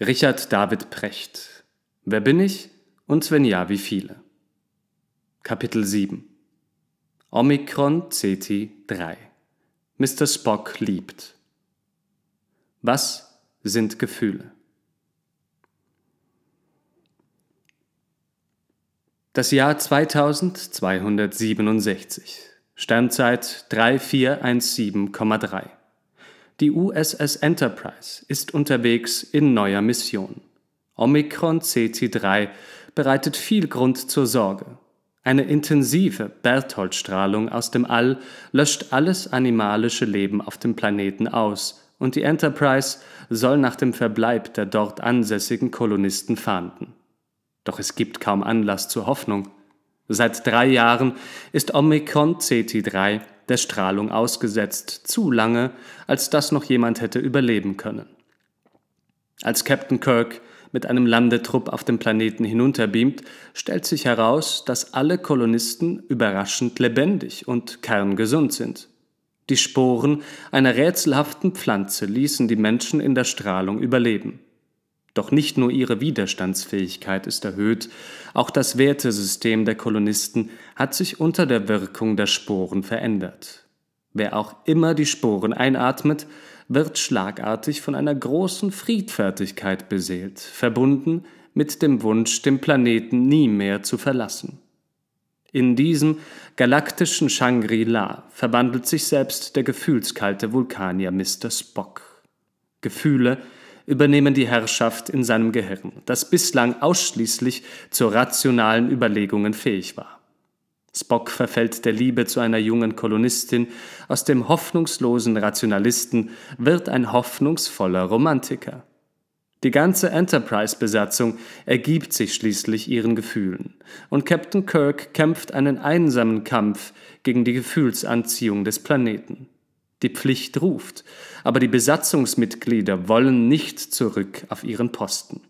Richard David Precht. Wer bin ich und wenn ja, wie viele? Kapitel 7 Omikron CT3 Mr. Spock liebt. Was sind Gefühle? Das Jahr 2267, Sternzeit 3417,3. Die USS Enterprise ist unterwegs in neuer Mission. Omikron ct 3 bereitet viel Grund zur Sorge. Eine intensive Berthold-Strahlung aus dem All löscht alles animalische Leben auf dem Planeten aus und die Enterprise soll nach dem Verbleib der dort ansässigen Kolonisten fahnden. Doch es gibt kaum Anlass zur Hoffnung. Seit drei Jahren ist Omicron CT3 der Strahlung ausgesetzt, zu lange, als dass noch jemand hätte überleben können. Als Captain Kirk mit einem Landetrupp auf dem Planeten hinunterbeamt, stellt sich heraus, dass alle Kolonisten überraschend lebendig und kerngesund sind. Die Sporen einer rätselhaften Pflanze ließen die Menschen in der Strahlung überleben. Doch nicht nur ihre Widerstandsfähigkeit ist erhöht, auch das Wertesystem der Kolonisten hat sich unter der Wirkung der Sporen verändert. Wer auch immer die Sporen einatmet, wird schlagartig von einer großen Friedfertigkeit beseelt, verbunden mit dem Wunsch, den Planeten nie mehr zu verlassen. In diesem galaktischen Shangri-La verwandelt sich selbst der gefühlskalte Vulkanier Mr. Spock. Gefühle, übernehmen die Herrschaft in seinem Gehirn, das bislang ausschließlich zu rationalen Überlegungen fähig war. Spock verfällt der Liebe zu einer jungen Kolonistin, aus dem hoffnungslosen Rationalisten wird ein hoffnungsvoller Romantiker. Die ganze Enterprise-Besatzung ergibt sich schließlich ihren Gefühlen, und Captain Kirk kämpft einen einsamen Kampf gegen die Gefühlsanziehung des Planeten. Die Pflicht ruft, aber die Besatzungsmitglieder wollen nicht zurück auf ihren Posten.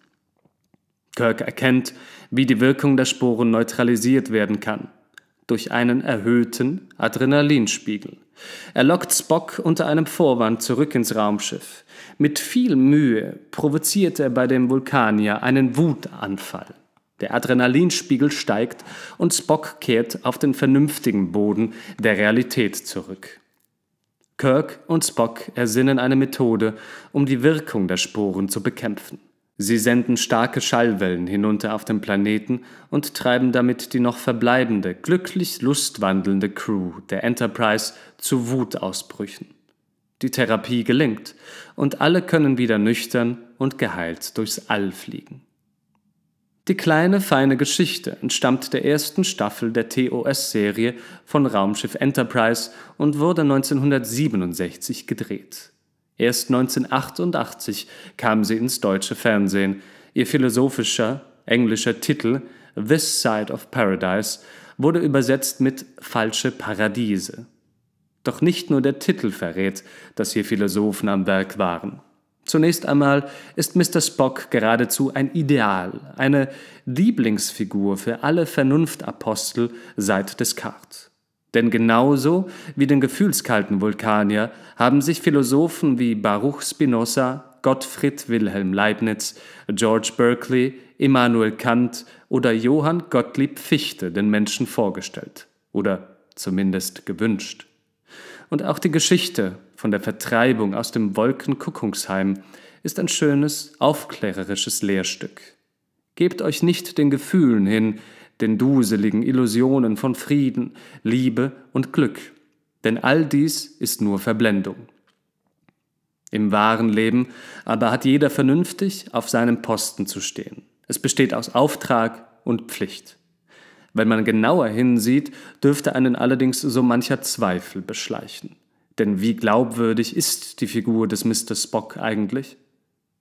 Kirk erkennt, wie die Wirkung der Sporen neutralisiert werden kann. Durch einen erhöhten Adrenalinspiegel. Er lockt Spock unter einem Vorwand zurück ins Raumschiff. Mit viel Mühe provoziert er bei dem Vulkanier einen Wutanfall. Der Adrenalinspiegel steigt und Spock kehrt auf den vernünftigen Boden der Realität zurück. Kirk und Spock ersinnen eine Methode, um die Wirkung der Sporen zu bekämpfen. Sie senden starke Schallwellen hinunter auf den Planeten und treiben damit die noch verbleibende, glücklich lustwandelnde Crew der Enterprise zu Wutausbrüchen. Die Therapie gelingt und alle können wieder nüchtern und geheilt durchs All fliegen. Die kleine feine Geschichte entstammt der ersten Staffel der TOS-Serie von Raumschiff Enterprise und wurde 1967 gedreht. Erst 1988 kam sie ins deutsche Fernsehen. Ihr philosophischer englischer Titel This Side of Paradise wurde übersetzt mit Falsche Paradiese. Doch nicht nur der Titel verrät, dass hier Philosophen am Werk waren. Zunächst einmal ist Mr. Spock geradezu ein Ideal, eine Lieblingsfigur für alle Vernunftapostel seit Descartes. Denn genauso wie den gefühlskalten Vulkanier haben sich Philosophen wie Baruch Spinoza, Gottfried Wilhelm Leibniz, George Berkeley, Immanuel Kant oder Johann Gottlieb Fichte den Menschen vorgestellt oder zumindest gewünscht. Und auch die Geschichte von der Vertreibung aus dem Wolkenkuckungsheim ist ein schönes, aufklärerisches Lehrstück. Gebt euch nicht den Gefühlen hin, den duseligen Illusionen von Frieden, Liebe und Glück, denn all dies ist nur Verblendung. Im wahren Leben aber hat jeder vernünftig auf seinem Posten zu stehen. Es besteht aus Auftrag und Pflicht. Wenn man genauer hinsieht, dürfte einen allerdings so mancher Zweifel beschleichen. Denn wie glaubwürdig ist die Figur des Mr. Spock eigentlich?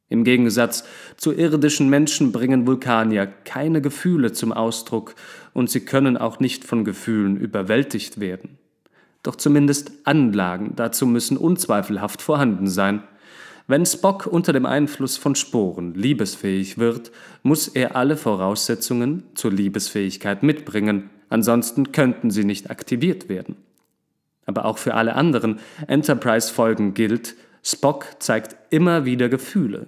Im Gegensatz zu irdischen Menschen bringen Vulkanier keine Gefühle zum Ausdruck und sie können auch nicht von Gefühlen überwältigt werden. Doch zumindest Anlagen dazu müssen unzweifelhaft vorhanden sein. Wenn Spock unter dem Einfluss von Sporen liebesfähig wird, muss er alle Voraussetzungen zur Liebesfähigkeit mitbringen, ansonsten könnten sie nicht aktiviert werden aber auch für alle anderen Enterprise-Folgen gilt, Spock zeigt immer wieder Gefühle.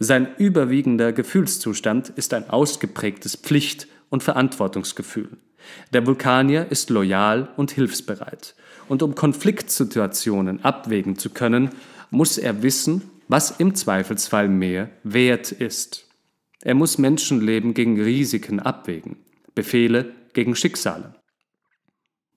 Sein überwiegender Gefühlszustand ist ein ausgeprägtes Pflicht- und Verantwortungsgefühl. Der Vulkanier ist loyal und hilfsbereit. Und um Konfliktsituationen abwägen zu können, muss er wissen, was im Zweifelsfall mehr wert ist. Er muss Menschenleben gegen Risiken abwägen, Befehle gegen Schicksale.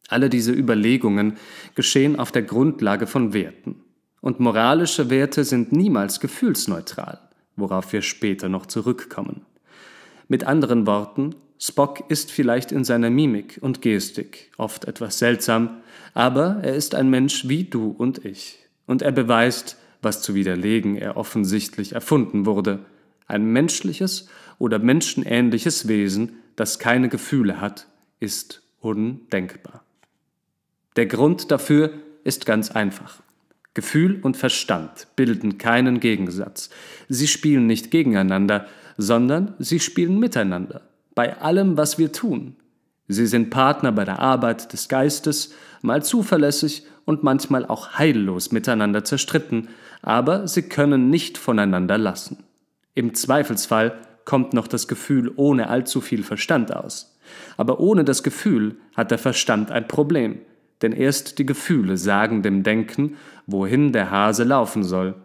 Alle diese Überlegungen geschehen auf der Grundlage von Werten. Und moralische Werte sind niemals gefühlsneutral, worauf wir später noch zurückkommen. Mit anderen Worten, Spock ist vielleicht in seiner Mimik und Gestik oft etwas seltsam, aber er ist ein Mensch wie du und ich. Und er beweist, was zu widerlegen er offensichtlich erfunden wurde, ein menschliches oder menschenähnliches Wesen, das keine Gefühle hat, ist undenkbar. Der Grund dafür ist ganz einfach. Gefühl und Verstand bilden keinen Gegensatz. Sie spielen nicht gegeneinander, sondern sie spielen miteinander. Bei allem, was wir tun. Sie sind Partner bei der Arbeit des Geistes, mal zuverlässig und manchmal auch heillos miteinander zerstritten, aber sie können nicht voneinander lassen. Im Zweifelsfall kommt noch das Gefühl ohne allzu viel Verstand aus. Aber ohne das Gefühl hat der Verstand ein Problem denn erst die Gefühle sagen dem Denken, wohin der Hase laufen soll.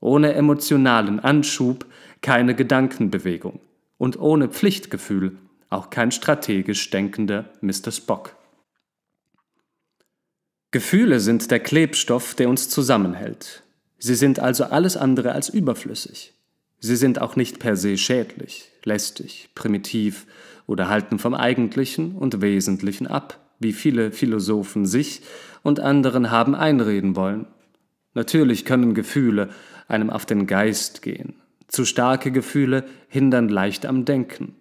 Ohne emotionalen Anschub keine Gedankenbewegung und ohne Pflichtgefühl auch kein strategisch denkender Mr. Spock. Gefühle sind der Klebstoff, der uns zusammenhält. Sie sind also alles andere als überflüssig. Sie sind auch nicht per se schädlich, lästig, primitiv oder halten vom Eigentlichen und Wesentlichen ab wie viele Philosophen sich und anderen haben einreden wollen. Natürlich können Gefühle einem auf den Geist gehen. Zu starke Gefühle hindern leicht am Denken.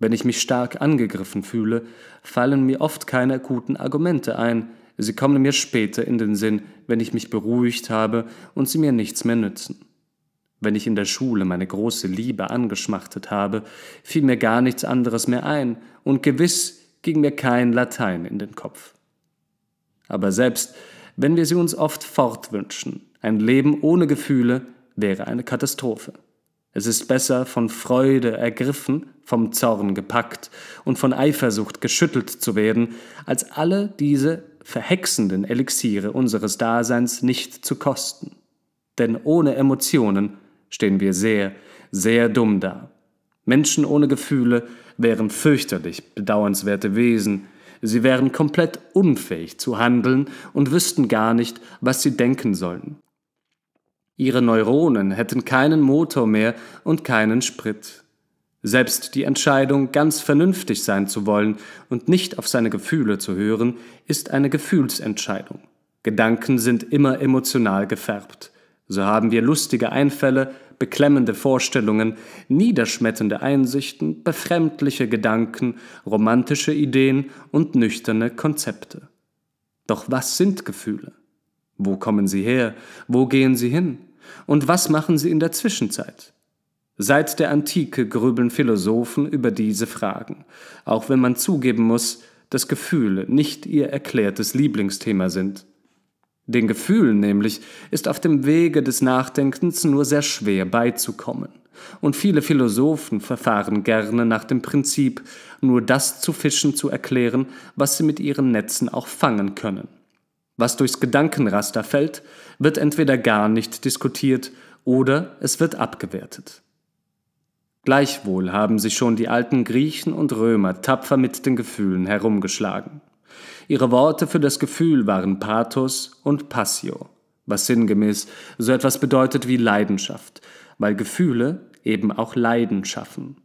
Wenn ich mich stark angegriffen fühle, fallen mir oft keine guten Argumente ein, sie kommen mir später in den Sinn, wenn ich mich beruhigt habe und sie mir nichts mehr nützen. Wenn ich in der Schule meine große Liebe angeschmachtet habe, fiel mir gar nichts anderes mehr ein, und gewiss ging mir kein Latein in den Kopf. Aber selbst wenn wir sie uns oft fortwünschen, ein Leben ohne Gefühle wäre eine Katastrophe. Es ist besser, von Freude ergriffen, vom Zorn gepackt und von Eifersucht geschüttelt zu werden, als alle diese verhexenden Elixiere unseres Daseins nicht zu kosten. Denn ohne Emotionen stehen wir sehr, sehr dumm da. Menschen ohne Gefühle wären fürchterlich bedauernswerte Wesen, sie wären komplett unfähig zu handeln und wüssten gar nicht, was sie denken sollen. Ihre Neuronen hätten keinen Motor mehr und keinen Sprit. Selbst die Entscheidung, ganz vernünftig sein zu wollen und nicht auf seine Gefühle zu hören, ist eine Gefühlsentscheidung. Gedanken sind immer emotional gefärbt. So haben wir lustige Einfälle, beklemmende Vorstellungen, niederschmetternde Einsichten, befremdliche Gedanken, romantische Ideen und nüchterne Konzepte. Doch was sind Gefühle? Wo kommen sie her? Wo gehen sie hin? Und was machen sie in der Zwischenzeit? Seit der Antike grübeln Philosophen über diese Fragen, auch wenn man zugeben muss, dass Gefühle nicht ihr erklärtes Lieblingsthema sind. Den Gefühlen nämlich ist auf dem Wege des Nachdenkens nur sehr schwer beizukommen. Und viele Philosophen verfahren gerne nach dem Prinzip, nur das zu Fischen zu erklären, was sie mit ihren Netzen auch fangen können. Was durchs Gedankenraster fällt, wird entweder gar nicht diskutiert oder es wird abgewertet. Gleichwohl haben sich schon die alten Griechen und Römer tapfer mit den Gefühlen herumgeschlagen. Ihre Worte für das Gefühl waren Pathos und Passio, was sinngemäß so etwas bedeutet wie Leidenschaft, weil Gefühle eben auch Leiden schaffen.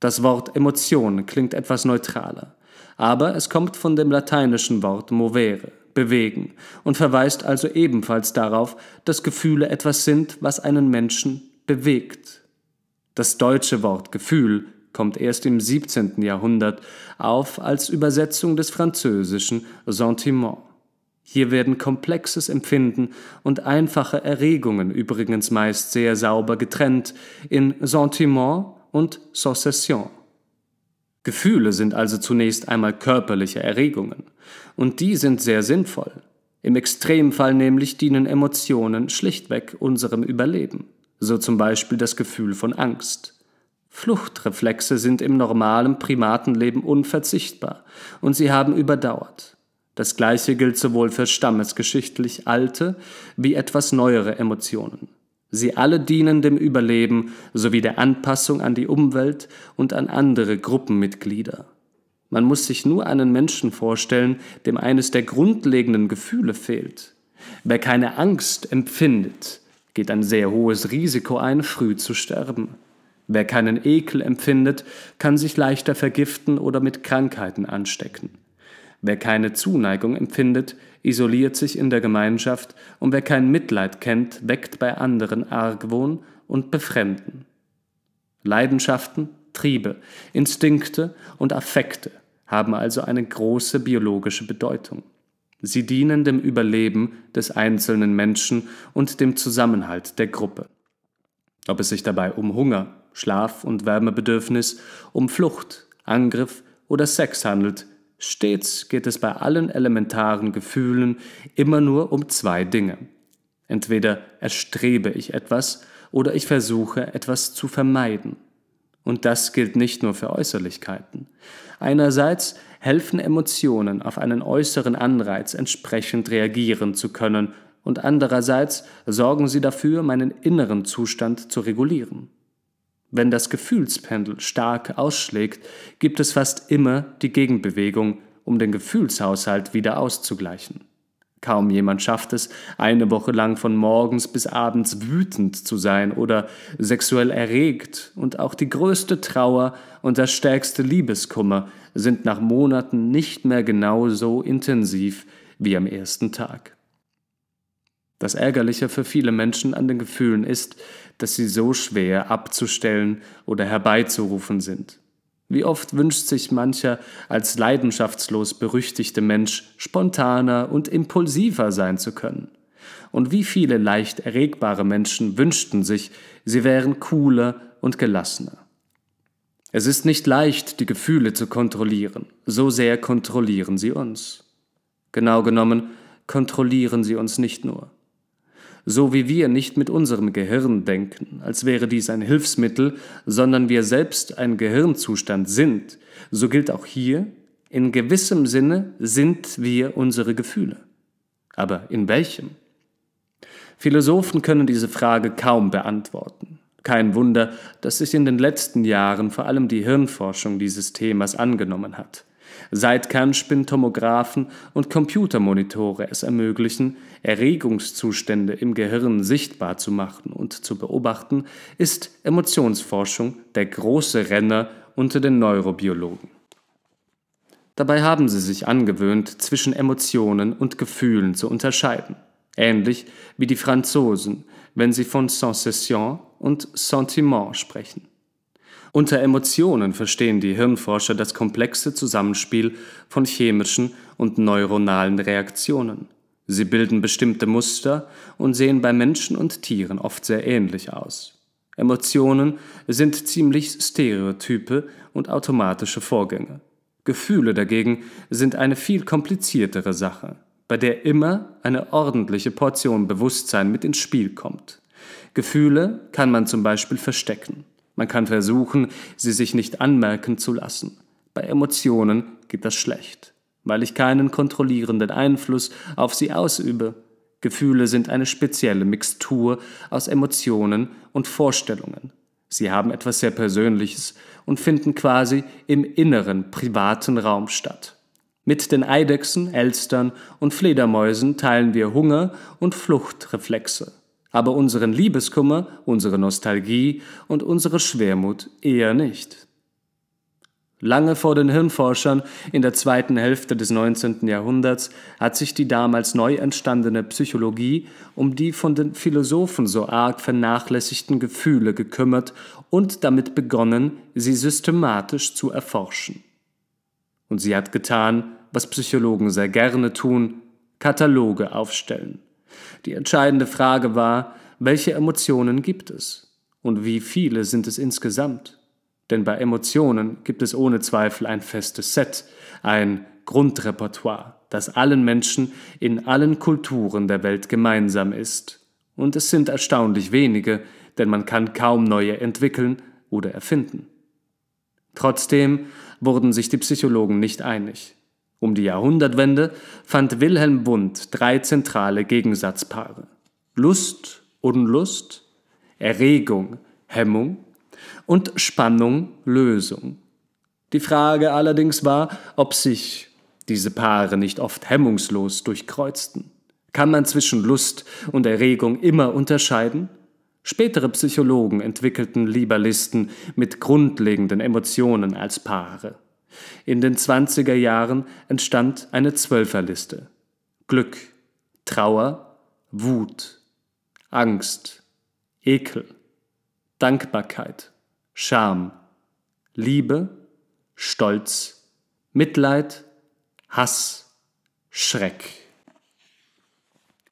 Das Wort Emotion klingt etwas neutraler, aber es kommt von dem lateinischen Wort movere, bewegen, und verweist also ebenfalls darauf, dass Gefühle etwas sind, was einen Menschen bewegt. Das deutsche Wort Gefühl kommt erst im 17. Jahrhundert auf als Übersetzung des französischen Sentiment. Hier werden komplexes Empfinden und einfache Erregungen übrigens meist sehr sauber getrennt in Sentiment und Sensation. Gefühle sind also zunächst einmal körperliche Erregungen und die sind sehr sinnvoll. Im Extremfall nämlich dienen Emotionen schlichtweg unserem Überleben, so zum Beispiel das Gefühl von Angst. Fluchtreflexe sind im normalen Primatenleben unverzichtbar und sie haben überdauert. Das Gleiche gilt sowohl für stammesgeschichtlich alte wie etwas neuere Emotionen. Sie alle dienen dem Überleben sowie der Anpassung an die Umwelt und an andere Gruppenmitglieder. Man muss sich nur einen Menschen vorstellen, dem eines der grundlegenden Gefühle fehlt. Wer keine Angst empfindet, geht ein sehr hohes Risiko ein, früh zu sterben. Wer keinen Ekel empfindet, kann sich leichter vergiften oder mit Krankheiten anstecken. Wer keine Zuneigung empfindet, isoliert sich in der Gemeinschaft, und wer kein Mitleid kennt, weckt bei anderen Argwohn und Befremden. Leidenschaften, Triebe, Instinkte und Affekte haben also eine große biologische Bedeutung. Sie dienen dem Überleben des einzelnen Menschen und dem Zusammenhalt der Gruppe. Ob es sich dabei um Hunger, Schlaf- und Wärmebedürfnis, um Flucht, Angriff oder Sex handelt, stets geht es bei allen elementaren Gefühlen immer nur um zwei Dinge. Entweder erstrebe ich etwas oder ich versuche etwas zu vermeiden. Und das gilt nicht nur für Äußerlichkeiten. Einerseits helfen Emotionen, auf einen äußeren Anreiz entsprechend reagieren zu können, und andererseits sorgen sie dafür, meinen inneren Zustand zu regulieren. Wenn das Gefühlspendel stark ausschlägt, gibt es fast immer die Gegenbewegung, um den Gefühlshaushalt wieder auszugleichen. Kaum jemand schafft es, eine Woche lang von morgens bis abends wütend zu sein oder sexuell erregt, und auch die größte Trauer und das stärkste Liebeskummer sind nach Monaten nicht mehr genauso intensiv wie am ersten Tag. Das Ärgerliche für viele Menschen an den Gefühlen ist, dass sie so schwer abzustellen oder herbeizurufen sind. Wie oft wünscht sich mancher als leidenschaftslos berüchtigte Mensch spontaner und impulsiver sein zu können. Und wie viele leicht erregbare Menschen wünschten sich, sie wären cooler und gelassener. Es ist nicht leicht, die Gefühle zu kontrollieren, so sehr kontrollieren sie uns. Genau genommen kontrollieren sie uns nicht nur, so wie wir nicht mit unserem Gehirn denken, als wäre dies ein Hilfsmittel, sondern wir selbst ein Gehirnzustand sind, so gilt auch hier, in gewissem Sinne sind wir unsere Gefühle. Aber in welchem? Philosophen können diese Frage kaum beantworten. Kein Wunder, dass sich in den letzten Jahren vor allem die Hirnforschung dieses Themas angenommen hat. Seit Kernspintomographen und Computermonitore es ermöglichen, Erregungszustände im Gehirn sichtbar zu machen und zu beobachten, ist Emotionsforschung der große Renner unter den Neurobiologen. Dabei haben sie sich angewöhnt, zwischen Emotionen und Gefühlen zu unterscheiden, ähnlich wie die Franzosen, wenn sie von Sensation und Sentiment sprechen. Unter Emotionen verstehen die Hirnforscher das komplexe Zusammenspiel von chemischen und neuronalen Reaktionen. Sie bilden bestimmte Muster und sehen bei Menschen und Tieren oft sehr ähnlich aus. Emotionen sind ziemlich Stereotype und automatische Vorgänge. Gefühle dagegen sind eine viel kompliziertere Sache, bei der immer eine ordentliche Portion Bewusstsein mit ins Spiel kommt. Gefühle kann man zum Beispiel verstecken. Man kann versuchen, sie sich nicht anmerken zu lassen. Bei Emotionen geht das schlecht, weil ich keinen kontrollierenden Einfluss auf sie ausübe. Gefühle sind eine spezielle Mixtur aus Emotionen und Vorstellungen. Sie haben etwas sehr Persönliches und finden quasi im inneren, privaten Raum statt. Mit den Eidechsen, Elstern und Fledermäusen teilen wir Hunger und Fluchtreflexe aber unseren Liebeskummer, unsere Nostalgie und unsere Schwermut eher nicht. Lange vor den Hirnforschern in der zweiten Hälfte des 19. Jahrhunderts hat sich die damals neu entstandene Psychologie um die von den Philosophen so arg vernachlässigten Gefühle gekümmert und damit begonnen, sie systematisch zu erforschen. Und sie hat getan, was Psychologen sehr gerne tun, Kataloge aufstellen. Die entscheidende Frage war, welche Emotionen gibt es? Und wie viele sind es insgesamt? Denn bei Emotionen gibt es ohne Zweifel ein festes Set, ein Grundrepertoire, das allen Menschen in allen Kulturen der Welt gemeinsam ist. Und es sind erstaunlich wenige, denn man kann kaum neue entwickeln oder erfinden. Trotzdem wurden sich die Psychologen nicht einig. Um die Jahrhundertwende fand Wilhelm Wundt drei zentrale Gegensatzpaare. Lust, Unlust, Erregung, Hemmung und Spannung, Lösung. Die Frage allerdings war, ob sich diese Paare nicht oft hemmungslos durchkreuzten. Kann man zwischen Lust und Erregung immer unterscheiden? Spätere Psychologen entwickelten lieber Listen mit grundlegenden Emotionen als Paare. In den 20er Jahren entstand eine Zwölferliste. Glück, Trauer, Wut, Angst, Ekel, Dankbarkeit, Scham, Liebe, Stolz, Mitleid, Hass, Schreck.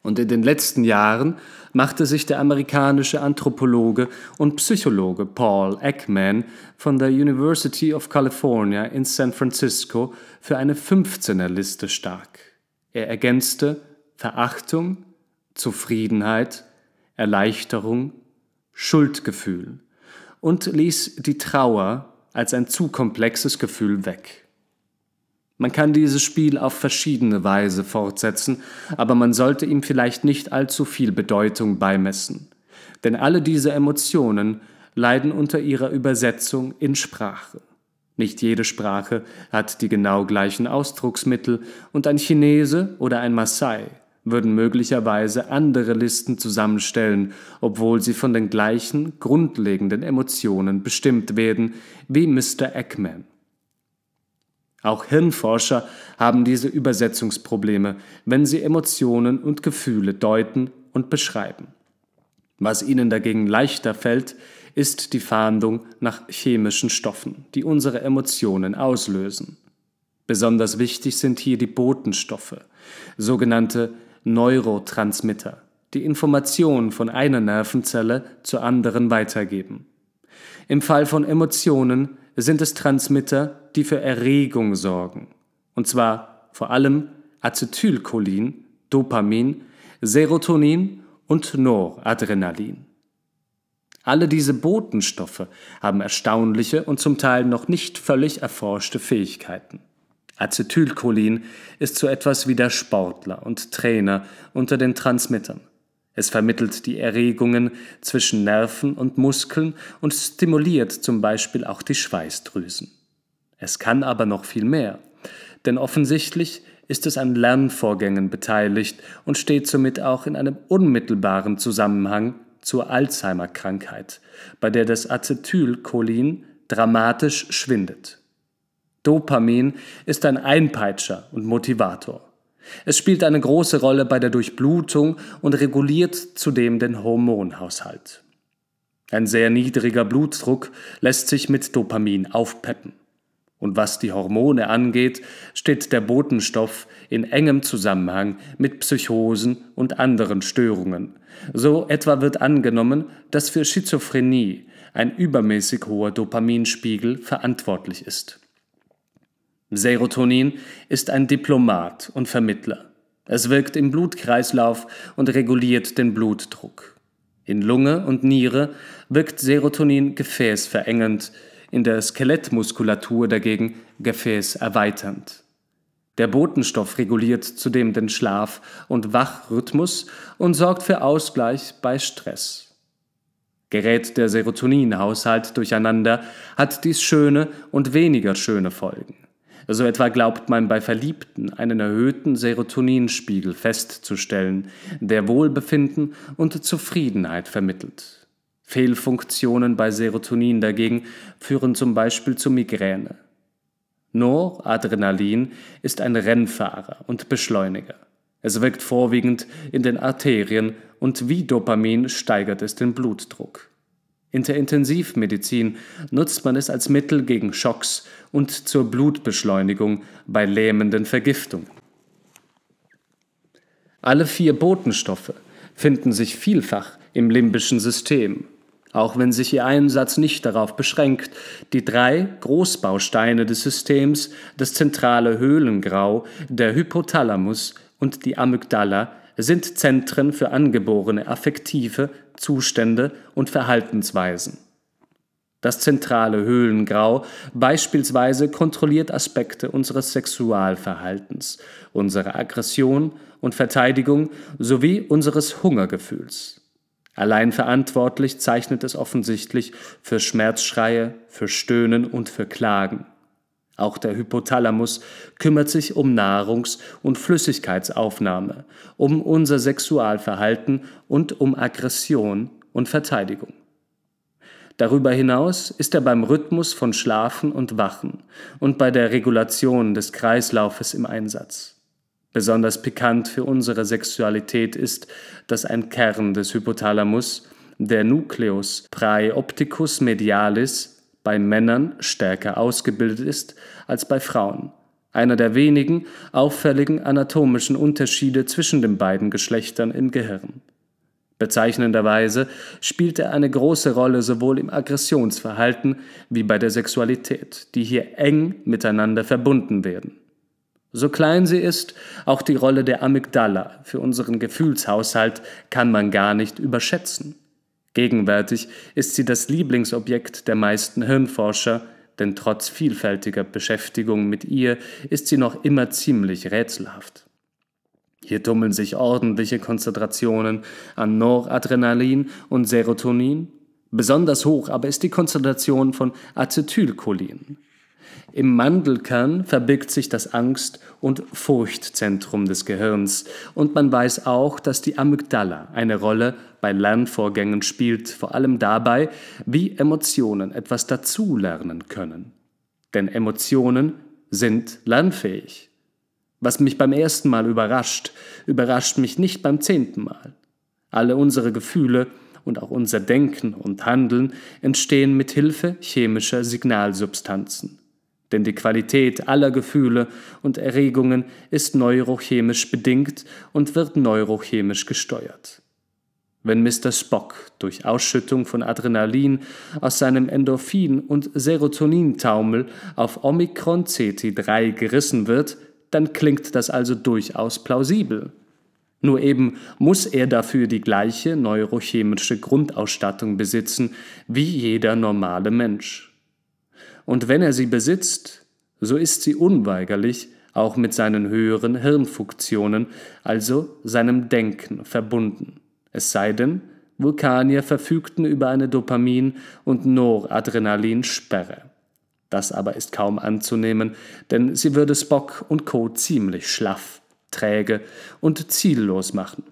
Und in den letzten Jahren machte sich der amerikanische Anthropologe und Psychologe Paul Ekman von der University of California in San Francisco für eine 15er-Liste stark. Er ergänzte Verachtung, Zufriedenheit, Erleichterung, Schuldgefühl und ließ die Trauer als ein zu komplexes Gefühl weg. Man kann dieses Spiel auf verschiedene Weise fortsetzen, aber man sollte ihm vielleicht nicht allzu viel Bedeutung beimessen. Denn alle diese Emotionen leiden unter ihrer Übersetzung in Sprache. Nicht jede Sprache hat die genau gleichen Ausdrucksmittel und ein Chinese oder ein Maasai würden möglicherweise andere Listen zusammenstellen, obwohl sie von den gleichen grundlegenden Emotionen bestimmt werden wie Mr. Eggman. Auch Hirnforscher haben diese Übersetzungsprobleme, wenn sie Emotionen und Gefühle deuten und beschreiben. Was ihnen dagegen leichter fällt, ist die Fahndung nach chemischen Stoffen, die unsere Emotionen auslösen. Besonders wichtig sind hier die Botenstoffe, sogenannte Neurotransmitter, die Informationen von einer Nervenzelle zur anderen weitergeben. Im Fall von Emotionen sind es Transmitter, die für Erregung sorgen. Und zwar vor allem Acetylcholin, Dopamin, Serotonin und Noradrenalin. Alle diese Botenstoffe haben erstaunliche und zum Teil noch nicht völlig erforschte Fähigkeiten. Acetylcholin ist so etwas wie der Sportler und Trainer unter den Transmittern. Es vermittelt die Erregungen zwischen Nerven und Muskeln und stimuliert zum Beispiel auch die Schweißdrüsen. Es kann aber noch viel mehr, denn offensichtlich ist es an Lernvorgängen beteiligt und steht somit auch in einem unmittelbaren Zusammenhang zur Alzheimer-Krankheit, bei der das Acetylcholin dramatisch schwindet. Dopamin ist ein Einpeitscher und Motivator. Es spielt eine große Rolle bei der Durchblutung und reguliert zudem den Hormonhaushalt. Ein sehr niedriger Blutdruck lässt sich mit Dopamin aufpeppen. Und was die Hormone angeht, steht der Botenstoff in engem Zusammenhang mit Psychosen und anderen Störungen. So etwa wird angenommen, dass für Schizophrenie ein übermäßig hoher Dopaminspiegel verantwortlich ist. Serotonin ist ein Diplomat und Vermittler. Es wirkt im Blutkreislauf und reguliert den Blutdruck. In Lunge und Niere wirkt Serotonin gefäßverengend, in der Skelettmuskulatur dagegen gefäßerweiternd. Der Botenstoff reguliert zudem den Schlaf- und Wachrhythmus und sorgt für Ausgleich bei Stress. Gerät der Serotoninhaushalt durcheinander, hat dies schöne und weniger schöne Folgen. So etwa glaubt man bei Verliebten einen erhöhten Serotoninspiegel festzustellen, der Wohlbefinden und Zufriedenheit vermittelt. Fehlfunktionen bei Serotonin dagegen führen zum Beispiel zu Migräne. Noradrenalin ist ein Rennfahrer und Beschleuniger. Es wirkt vorwiegend in den Arterien und wie Dopamin steigert es den Blutdruck. In der Intensivmedizin nutzt man es als Mittel gegen Schocks und zur Blutbeschleunigung bei lähmenden Vergiftungen. Alle vier Botenstoffe finden sich vielfach im limbischen System, auch wenn sich ihr Einsatz nicht darauf beschränkt, die drei Großbausteine des Systems, das zentrale Höhlengrau, der Hypothalamus und die Amygdala, sind Zentren für angeborene affektive Zustände und Verhaltensweisen. Das zentrale Höhlengrau beispielsweise kontrolliert Aspekte unseres Sexualverhaltens, unserer Aggression und Verteidigung sowie unseres Hungergefühls. Allein verantwortlich zeichnet es offensichtlich für Schmerzschreie, für Stöhnen und für Klagen. Auch der Hypothalamus kümmert sich um Nahrungs- und Flüssigkeitsaufnahme, um unser Sexualverhalten und um Aggression und Verteidigung. Darüber hinaus ist er beim Rhythmus von Schlafen und Wachen und bei der Regulation des Kreislaufes im Einsatz. Besonders pikant für unsere Sexualität ist, dass ein Kern des Hypothalamus, der Nucleus praeopticus medialis, bei Männern stärker ausgebildet ist als bei Frauen, einer der wenigen auffälligen anatomischen Unterschiede zwischen den beiden Geschlechtern im Gehirn. Bezeichnenderweise spielt er eine große Rolle sowohl im Aggressionsverhalten wie bei der Sexualität, die hier eng miteinander verbunden werden. So klein sie ist, auch die Rolle der Amygdala für unseren Gefühlshaushalt kann man gar nicht überschätzen. Gegenwärtig ist sie das Lieblingsobjekt der meisten Hirnforscher, denn trotz vielfältiger Beschäftigung mit ihr ist sie noch immer ziemlich rätselhaft. Hier tummeln sich ordentliche Konzentrationen an Noradrenalin und Serotonin. Besonders hoch aber ist die Konzentration von Acetylcholin, im Mandelkern verbirgt sich das Angst- und Furchtzentrum des Gehirns und man weiß auch, dass die Amygdala eine Rolle bei Lernvorgängen spielt, vor allem dabei, wie Emotionen etwas dazulernen können. Denn Emotionen sind lernfähig. Was mich beim ersten Mal überrascht, überrascht mich nicht beim zehnten Mal. Alle unsere Gefühle und auch unser Denken und Handeln entstehen mit Hilfe chemischer Signalsubstanzen. Denn die Qualität aller Gefühle und Erregungen ist neurochemisch bedingt und wird neurochemisch gesteuert. Wenn Mr. Spock durch Ausschüttung von Adrenalin aus seinem Endorphin- und Serotonintaumel auf Omikron CT3 gerissen wird, dann klingt das also durchaus plausibel. Nur eben muss er dafür die gleiche neurochemische Grundausstattung besitzen wie jeder normale Mensch und wenn er sie besitzt, so ist sie unweigerlich auch mit seinen höheren Hirnfunktionen, also seinem Denken, verbunden. Es sei denn, Vulkanier verfügten über eine Dopamin- und Noradrenalinsperre. Das aber ist kaum anzunehmen, denn sie würde Spock und Co. ziemlich schlaff, träge und ziellos machen.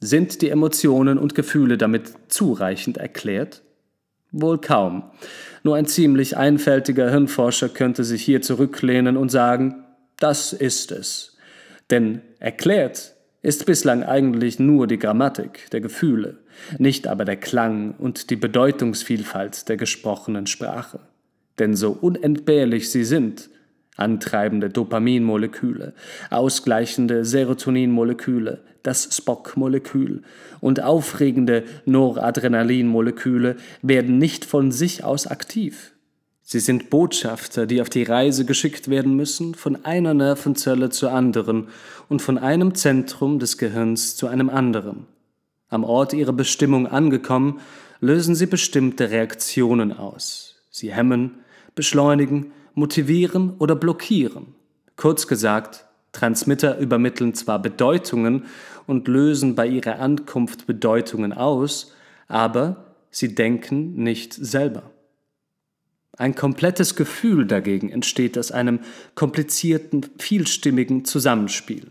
Sind die Emotionen und Gefühle damit zureichend erklärt? Wohl kaum. Nur ein ziemlich einfältiger Hirnforscher könnte sich hier zurücklehnen und sagen, das ist es. Denn erklärt ist bislang eigentlich nur die Grammatik der Gefühle, nicht aber der Klang und die Bedeutungsvielfalt der gesprochenen Sprache. Denn so unentbehrlich sie sind, antreibende Dopaminmoleküle, ausgleichende Serotoninmoleküle, das Spock-Molekül und aufregende Noradrenalinmoleküle werden nicht von sich aus aktiv. Sie sind Botschafter, die auf die Reise geschickt werden müssen, von einer Nervenzelle zur anderen und von einem Zentrum des Gehirns zu einem anderen. Am Ort ihrer Bestimmung angekommen, lösen sie bestimmte Reaktionen aus. Sie hemmen, beschleunigen, motivieren oder blockieren. Kurz gesagt, Transmitter übermitteln zwar Bedeutungen und lösen bei ihrer Ankunft Bedeutungen aus, aber sie denken nicht selber. Ein komplettes Gefühl dagegen entsteht aus einem komplizierten, vielstimmigen Zusammenspiel.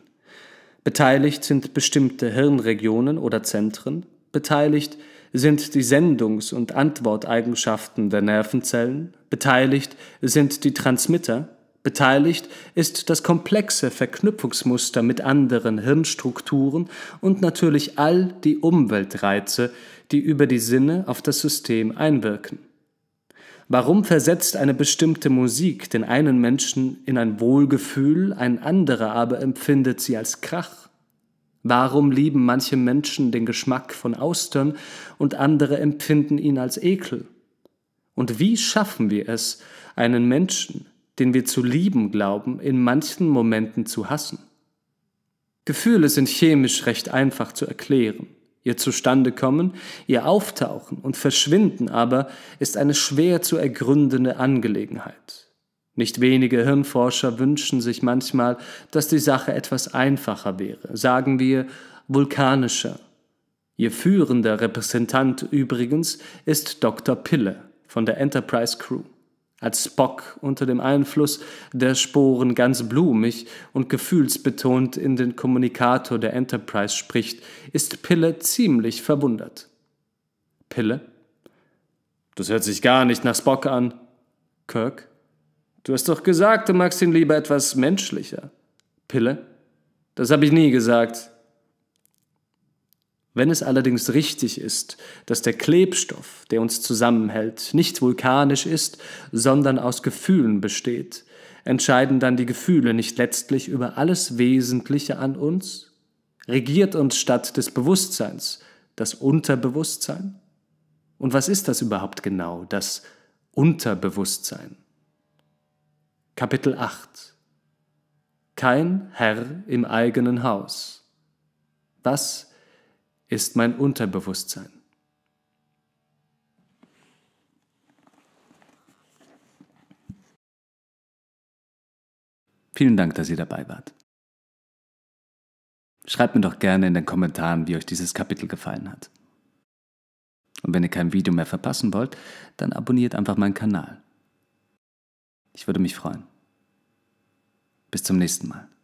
Beteiligt sind bestimmte Hirnregionen oder Zentren, beteiligt sind die Sendungs- und Antworteigenschaften der Nervenzellen, Beteiligt sind die Transmitter, beteiligt ist das komplexe Verknüpfungsmuster mit anderen Hirnstrukturen und natürlich all die Umweltreize, die über die Sinne auf das System einwirken. Warum versetzt eine bestimmte Musik den einen Menschen in ein Wohlgefühl, ein anderer aber empfindet sie als Krach? Warum lieben manche Menschen den Geschmack von Austern und andere empfinden ihn als Ekel? Und wie schaffen wir es, einen Menschen, den wir zu lieben glauben, in manchen Momenten zu hassen? Gefühle sind chemisch recht einfach zu erklären. Ihr Zustandekommen, ihr Auftauchen und Verschwinden aber ist eine schwer zu ergründende Angelegenheit. Nicht wenige Hirnforscher wünschen sich manchmal, dass die Sache etwas einfacher wäre, sagen wir vulkanischer. Ihr führender Repräsentant übrigens ist Dr. Pille, von der Enterprise Crew, als Spock unter dem Einfluss der Sporen ganz blumig und gefühlsbetont in den Kommunikator der Enterprise spricht, ist Pille ziemlich verwundert. Pille? Das hört sich gar nicht nach Spock an. Kirk? Du hast doch gesagt, du magst ihn lieber etwas menschlicher. Pille? Das habe ich nie gesagt. Wenn es allerdings richtig ist, dass der Klebstoff, der uns zusammenhält, nicht vulkanisch ist, sondern aus Gefühlen besteht, entscheiden dann die Gefühle nicht letztlich über alles Wesentliche an uns? Regiert uns statt des Bewusstseins das Unterbewusstsein? Und was ist das überhaupt genau, das Unterbewusstsein? Kapitel 8 Kein Herr im eigenen Haus. Was ist ist mein Unterbewusstsein. Vielen Dank, dass ihr dabei wart. Schreibt mir doch gerne in den Kommentaren, wie euch dieses Kapitel gefallen hat. Und wenn ihr kein Video mehr verpassen wollt, dann abonniert einfach meinen Kanal. Ich würde mich freuen. Bis zum nächsten Mal.